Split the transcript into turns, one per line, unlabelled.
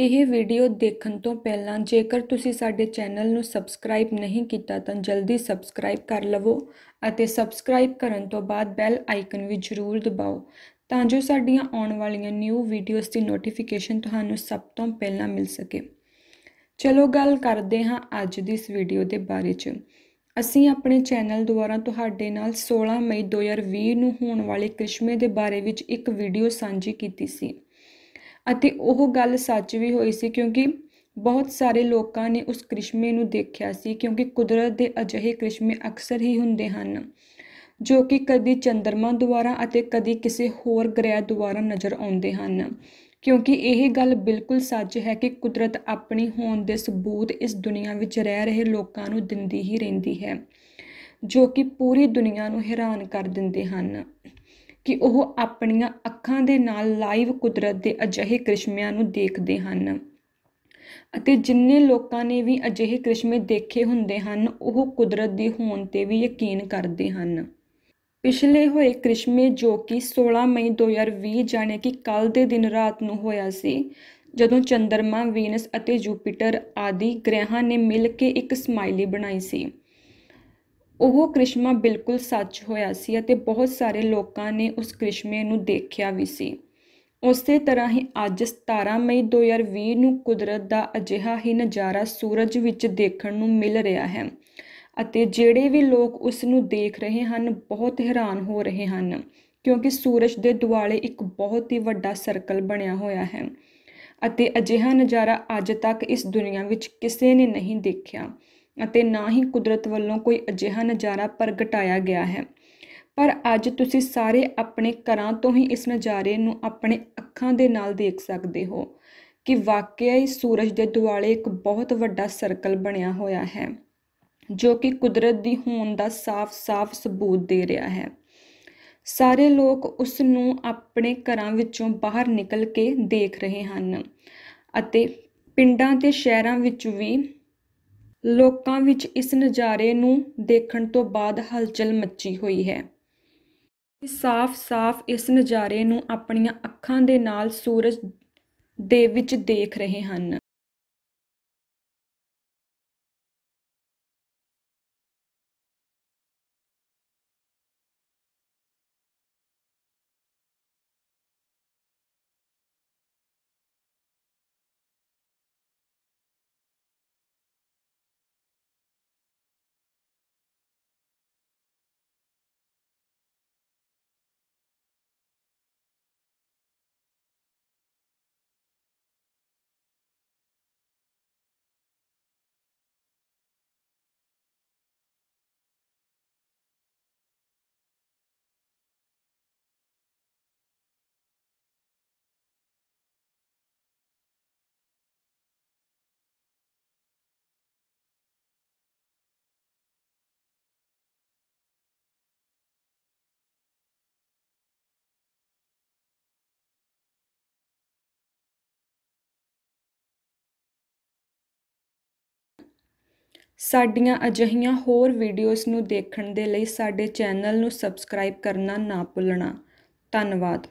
ਇਹ ਵੀਡੀਓ ਦੇਖਣ ਤੋਂ ਪਹਿਲਾਂ ਜੇਕਰ ਤੁਸੀਂ ਸਾਡੇ ਚੈਨਲ ਨੂੰ ਸਬਸਕ੍ਰਾਈਬ ਨਹੀਂ ਕੀਤਾ ਤਾਂ ਜਲਦੀ ਸਬਸਕ੍ਰਾਈਬ ਕਰ ਲਵੋ ਅਤੇ ਸਬਸਕ੍ਰਾਈਬ ਕਰਨ ਤੋਂ ਬਾਅਦ ਬੈਲ ਆਈਕਨ ਵੀ ਜ਼ਰੂਰ ਦਬਾਓ ਤਾਂ ਜੋ ਸਾਡੀਆਂ ਆਉਣ ਵਾਲੀਆਂ ਨਿਊ ਵੀਡੀਓਜ਼ ਦੀ ਨੋਟੀਫਿਕੇਸ਼ਨ ਤੁਹਾਨੂੰ ਸਭ ਤੋਂ ਪਹਿਲਾਂ ਮਿਲ ਸਕੇ ਚਲੋ ਗੱਲ ਕਰਦੇ ਹਾਂ ਅੱਜ ਦੀ ਇਸ ਵੀਡੀਓ ਦੇ ਬਾਰੇ 'ਚ ਅਸੀਂ ਆਪਣੇ ਚੈਨਲ ਦੁਆਰਾ ਤੁਹਾਡੇ ਨਾਲ 16 ਮਈ 2020 ਨੂੰ ਹੋਣ ਵਾਲੇ ਕ੍ਰਿਸ਼ਮੇ ਦੇ ਬਾਰੇ ਵਿੱਚ ਇੱਕ ਵੀਡੀਓ ਸਾਂਝੀ ਕੀਤੀ ਸੀ ਅਤੇ ਉਹ ਗੱਲ ਸੱਚ ਵੀ ਹੋਈ ਸੀ ਕਿਉਂਕਿ ਬਹੁਤ ਸਾਰੇ ਲੋਕਾਂ ਨੇ ਉਸ ਕ੍ਰਿਸ਼ਮੇ ਨੂੰ ਦੇਖਿਆ ਸੀ ਕਿਉਂਕਿ ਕੁਦਰਤ ਦੇ ਅਜਿਹੇ ਕ੍ਰਿਸ਼ਮੇ ਅਕਸਰ ਹੀ ਹੁੰਦੇ ਹਨ ਜੋ ਕਿ ਕਦੀ ਚੰਦਰਮਾ ਦੁਆਰਾ ਅਤੇ ਕਦੀ ਕਿਸੇ ਹੋਰ ਗ੍ਰਹਿ ਦੁਆਰਾ ਨਜ਼ਰ ਆਉਂਦੇ ਹਨ ਕਿਉਂਕਿ ਇਹ ਗੱਲ ਬਿਲਕੁਲ ਸੱਚ ਹੈ ਕਿ ਕੁਦਰਤ ਆਪਣੀ ਹੋਣ ਦੇ ਸਬੂਤ ਇਸ ਦੁਨੀਆ ਵਿੱਚ ਰਹਿ ਰਹੇ ਲੋਕਾਂ ਨੂੰ ਦਿੰਦੀ ਹੀ ਰਹਿੰਦੀ ਹੈ ਜੋ ਕਿ ਪੂਰੀ ਦੁਨੀਆ ਨੂੰ ਹੈਰਾਨ ਕਰ ਦਿੰਦੇ ਹਨ ਕਿ ਉਹ ਆਪਣੀਆਂ ਅੱਖਾਂ ਦੇ ਨਾਲ ਲਾਈਵ ਕੁਦਰਤ ਦੇ ਅਜਿਹੇ ਕ੍ਰਿਸ਼ਮਿਆਂ ਨੂੰ ਦੇਖਦੇ ਹਨ ਅਤੇ ਜਿੰਨੇ ਲੋਕਾਂ ਨੇ ਵੀ ਅਜਿਹੇ ਕ੍ਰਿਸ਼ਮੇ ਦੇਖੇ ਹੁੰਦੇ ਹਨ ਉਹ ਕੁਦਰਤ ਦੀ ਹੋਣ ਤੇ ਵੀ ਯਕੀਨ ਕਰਦੇ ਹਨ ਪਿਛਲੇ ਹੋਏ ਕ੍ਰਿਸ਼ਮੇ ਜੋ ਕਿ 16 ਮਈ 2020 ਜਾਣੇ ਕਿ ਕੱਲ ਦੇ ਦਿਨ ਰਾਤ ਨੂੰ ਹੋਇਆ ਸੀ ਜਦੋਂ ਚੰਦਰਮਾ ਵੀਨਸ ਅਤੇ ਜੂਪੀਟਰ ਆਦਿ ਗ੍ਰਹਿਾਂ ਨੇ ਮਿਲ ਕੇ ਇੱਕ ਸਮਾਈਲੀ ਬਣਾਈ ਸੀ ਉਹ ਕ੍ਰਿਸ਼ਮਾ ਬਿਲਕੁਲ ਸੱਚ ਹੋਇਆ ਸੀ ਅਤੇ ਬਹੁਤ ਸਾਰੇ ਲੋਕਾਂ ਨੇ ਉਸ ਕ੍ਰਿਸ਼ਮੇ ਨੂੰ ਦੇਖਿਆ ਵੀ ਸੀ ਉਸੇ ਤਰ੍ਹਾਂ ਹੀ ਅੱਜ 17 ਮਈ 2020 ਨੂੰ ਕੁਦਰਤ ਦਾ ਅਜਿਹਾ ਹੀ ਨਜ਼ਾਰਾ ਸੂਰਜ ਵਿੱਚ ਦੇਖਣ ਨੂੰ ਮਿਲ ਰਿਹਾ ਹੈ ਅਤੇ ਜਿਹੜੇ ਵੀ ਲੋਕ ਉਸ ਨੂੰ ਦੇਖ ਰਹੇ ਹਨ ਬਹੁਤ ਹੈਰਾਨ ਹੋ ਰਹੇ ਹਨ ਕਿਉਂਕਿ ਸੂਰਜ ਦੇ ਦੁਆਲੇ ਇੱਕ ਬਹੁਤ ਹੀ ਵੱਡਾ ਸਰਕਲ ਬਣਿਆ ਹੋਇਆ ਹੈ ਅਤੇ ਅਜਿਹਾ ਨਜ਼ਾਰਾ ਅੱਜ ਤੱਕ ਇਸ ਦੁਨੀਆ ਵਿੱਚ ਕਿਸੇ ਨੇ ਨਹੀਂ ਦੇਖਿਆ ਅਤੇ ਨਾ ਹੀ ਕੁਦਰਤ ਵੱਲੋਂ ਕੋਈ ਅਜਿਹਾ ਨਜ਼ਾਰਾ ਪ੍ਰਗਟਾਇਆ ਗਿਆ ਹੈ ਪਰ ਅੱਜ ਤੁਸੀਂ ਸਾਰੇ ਆਪਣੇ ਘਰਾਂ ਤੋਂ ਹੀ ਇਸ ਨਜ਼ਾਰੇ ਨੂੰ ਆਪਣੇ ਅੱਖਾਂ ਦੇ ਨਾਲ ਦੇਖ ਸਕਦੇ ਹੋ ਕਿ ਵਾਕਿਆ ਹੀ ਸੂਰਜ ਦੇ ਦੁਆਲੇ ਇੱਕ ਬਹੁਤ ਵੱਡਾ ਸਰਕਲ ਬਣਿਆ ਹੋਇਆ ਹੈ ਜੋ ਕਿ ਕੁਦਰਤ ਦੀ ਹੋਣ ਦਾ ਸਾਫ਼-ਸਾਫ਼ ਸਬੂਤ ਦੇ ਰਿਹਾ ਹੈ ਸਾਰੇ ਲੋਕ ਉਸ ਨੂੰ ਆਪਣੇ ਘਰਾਂ ਵਿੱਚੋਂ ਬਾਹਰ ਨਿਕਲ ਕੇ ਦੇਖ ਰਹੇ ਹਨ ਅਤੇ ਪਿੰਡਾਂ ਤੇ ਸ਼ਹਿਰਾਂ ਵਿੱਚ ਵੀ ਲੋਕਾਂ ਵਿੱਚ ਇਸ ਨਜ਼ਾਰੇ ਨੂੰ ਦੇਖਣ ਤੋਂ ਬਾਅਦ ਹਲਚਲ ਮੱਚੀ ਹੋਈ ਹੈ ਸਾਫ਼-ਸਾਫ਼ ਇਸ ਨਜ਼ਾਰੇ ਨੂੰ ਆਪਣੀਆਂ ਅੱਖਾਂ ਦੇ ਨਾਲ ਸੂਰਜ ਦੇ ਵਿੱਚ ਦੇਖ ਰਹੇ ਹਨ ਸਾਡੀਆਂ ਅਜਹੀਆਂ ਹੋਰ ਵੀਡੀਓਜ਼ ਨੂੰ ਦੇਖਣ ਦੇ ਲਈ ਸਾਡੇ ਚੈਨਲ ਨੂੰ ਸਬਸਕ੍ਰਾਈਬ ਕਰਨਾ ਨਾ ਭੁੱਲਣਾ ਧੰਨਵਾਦ